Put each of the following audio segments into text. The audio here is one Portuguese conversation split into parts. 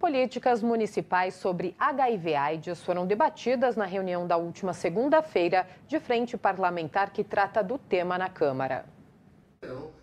Políticas municipais sobre HIV/AIDS foram debatidas na reunião da última segunda-feira de frente parlamentar que trata do tema na Câmara.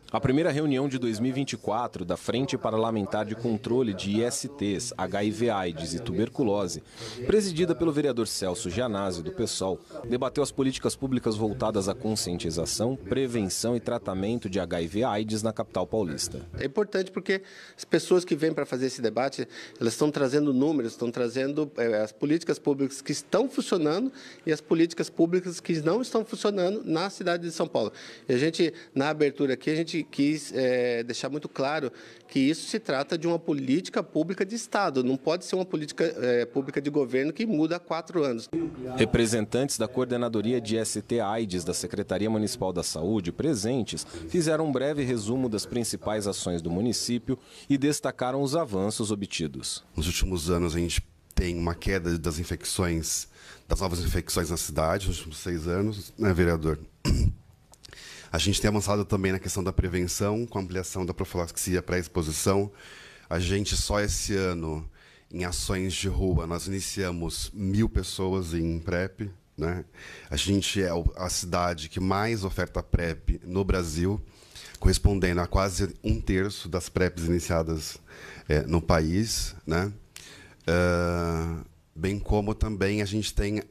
A primeira reunião de 2024 da Frente Parlamentar de Controle de ISTs, HIV-AIDS e Tuberculose, presidida pelo vereador Celso Gianazzi, do PSOL, debateu as políticas públicas voltadas à conscientização, prevenção e tratamento de HIV-AIDS na capital paulista. É importante porque as pessoas que vêm para fazer esse debate, elas estão trazendo números, estão trazendo eh, as políticas públicas que estão funcionando e as políticas públicas que não estão funcionando na cidade de São Paulo. E a gente, na abertura aqui, a gente gente quis é, deixar muito claro que isso se trata de uma política pública de Estado, não pode ser uma política é, pública de governo que muda há quatro anos. Representantes da coordenadoria de ST AIDS da Secretaria Municipal da Saúde, presentes, fizeram um breve resumo das principais ações do município e destacaram os avanços obtidos. Nos últimos anos, a gente tem uma queda das infecções, das novas infecções na cidade, nos últimos seis anos, né, vereador? A gente tem avançado também na questão da prevenção, com ampliação da profilaxia pré-exposição. A gente, só esse ano, em ações de rua, nós iniciamos mil pessoas em PrEP. Né? A gente é a cidade que mais oferta PrEP no Brasil, correspondendo a quase um terço das PrEPs iniciadas é, no país. Né? Uh bem como também a gente tem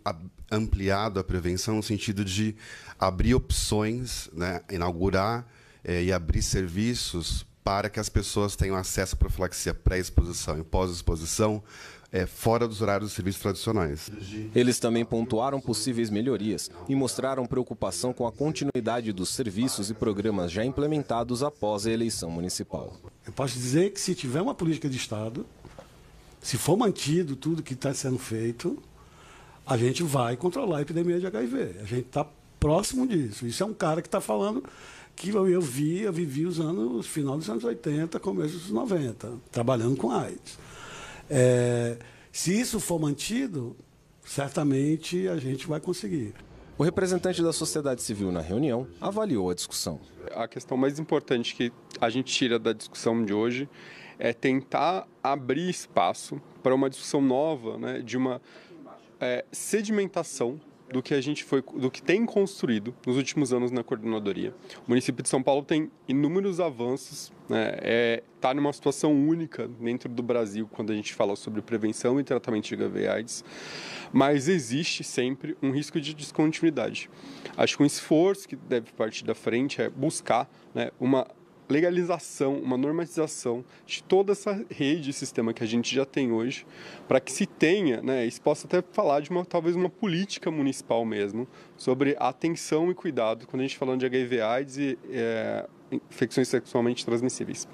ampliado a prevenção no sentido de abrir opções, né, inaugurar eh, e abrir serviços para que as pessoas tenham acesso à profilaxia pré-exposição e pós-exposição, eh, fora dos horários dos serviços tradicionais. Eles também pontuaram possíveis melhorias e mostraram preocupação com a continuidade dos serviços e programas já implementados após a eleição municipal. Eu posso dizer que se tiver uma política de Estado se for mantido tudo que está sendo feito, a gente vai controlar a epidemia de HIV. A gente está próximo disso. Isso é um cara que está falando que eu vi, eu vivi os anos, final dos anos 80, começo dos 90, trabalhando com AIDS. É, se isso for mantido, certamente a gente vai conseguir. O representante da sociedade civil na reunião avaliou a discussão. A questão mais importante que a gente tira da discussão de hoje é tentar abrir espaço para uma discussão nova, né, de uma é, sedimentação do que a gente foi, do que tem construído nos últimos anos na coordenadoria. O município de São Paulo tem inúmeros avanços, está né? é, tá numa situação única dentro do Brasil quando a gente fala sobre prevenção e tratamento de HIV/AIDS, mas existe sempre um risco de descontinuidade. Acho que um esforço que deve partir da frente é buscar né, uma legalização, uma normatização de toda essa rede e sistema que a gente já tem hoje, para que se tenha, né, isso possa até falar de uma talvez uma política municipal mesmo sobre atenção e cuidado quando a gente falando de HIV/AIDS e é, infecções sexualmente transmissíveis.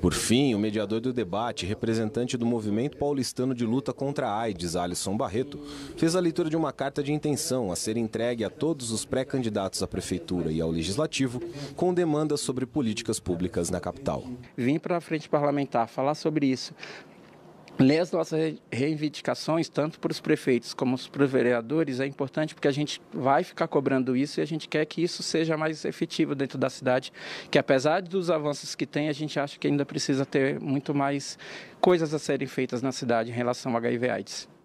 Por fim, o mediador do debate, representante do movimento paulistano de luta contra a AIDS, Alisson Barreto, fez a leitura de uma carta de intenção a ser entregue a todos os pré-candidatos à prefeitura e ao legislativo com demandas sobre políticas públicas na capital. Vim para a frente parlamentar falar sobre isso, ler as nossas reivindicações, tanto para os prefeitos como para os vereadores, é importante porque a gente vai ficar cobrando isso e a gente quer que isso seja mais efetivo dentro da cidade, que apesar dos avanços que tem, a gente acha que ainda precisa ter muito mais coisas a serem feitas na cidade em relação ao HIV AIDS.